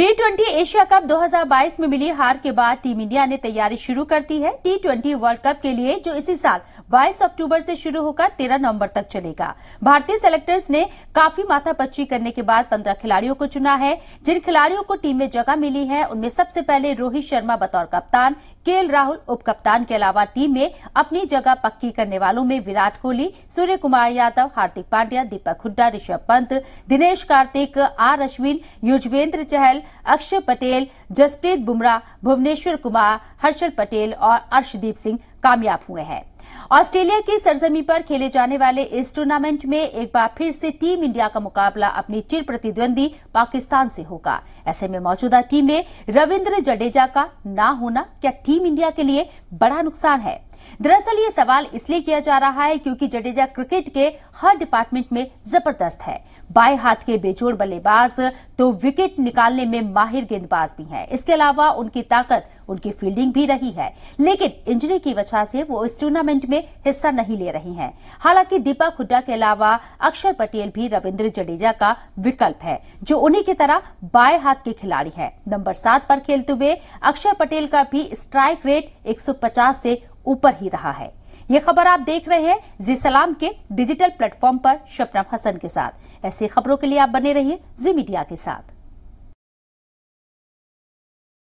T twenty Asia cup 2022 में मिली हार के बाद टीम इंडिया ने तैयारी शुरू कर दी है टी ट्वेंटी वर्ल्ड कप के लिए जो इसी साल बाईस अक्टूबर से शुरू होकर तेरह नवंबर तक चलेगा भारतीय सेलेक्टर्स ने काफी माथा पच्ची करने के बाद पंद्रह खिलाड़ियों को चुना है जिन खिलाड़ियों को टीम में जगह मिली है उनमें सबसे पहले रोहित शर्मा बतौर कप्तान के राहुल उप कप्तान के अलावा टीम में अपनी जगह पक्की करने वालों में विराट कोहली सूर्य कुमार यादव हार्दिक पांड्या दीपक हुड्डा ऋषभ पंत दिनेश कार्तिक आर अश्विन युजवेंद्र चहल अक्षय पटेल जसप्रीत बुमराह भुवनेश्वर कुमार हर्षल पटेल और अर्शदीप सिंह कामयाब हुए हैं ऑस्ट्रेलिया की सरजमी पर खेले जाने वाले इस टूर्नामेंट में एक बार फिर से टीम इंडिया का मुकाबला अपनी चिर प्रतिद्वंदी पाकिस्तान से होगा ऐसे में मौजूदा टीम में रविन्द्र जडेजा का ना होना क्या टीम इंडिया के लिए बड़ा नुकसान है दरअसल ये सवाल इसलिए किया जा रहा है क्योंकि जडेजा क्रिकेट के हर डिपार्टमेंट में जबरदस्त है बाएं हाथ के बेजोड़ बल्लेबाज तो विकेट निकालने में माहिर गेंदबाज भी हैं। इसके अलावा उनकी ताकत उनकी फील्डिंग भी रही है लेकिन इंजरी की वजह से वो इस टूर्नामेंट में हिस्सा नहीं ले रही हैं। हालांकि दीपक हुड्डा के अलावा अक्षर पटेल भी रविन्द्र जडेजा का विकल्प है जो उन्हीं की तरह बाएं हाथ के खिलाड़ी है नंबर सात पर खेलते हुए अक्षर पटेल का भी स्ट्राइक रेट एक से ऊपर ही रहा है ये खबर आप देख रहे हैं जी सलाम के डिजिटल प्लेटफॉर्म पर शपनम हसन के साथ ऐसी खबरों के लिए आप बने रहिए जी मीडिया के साथ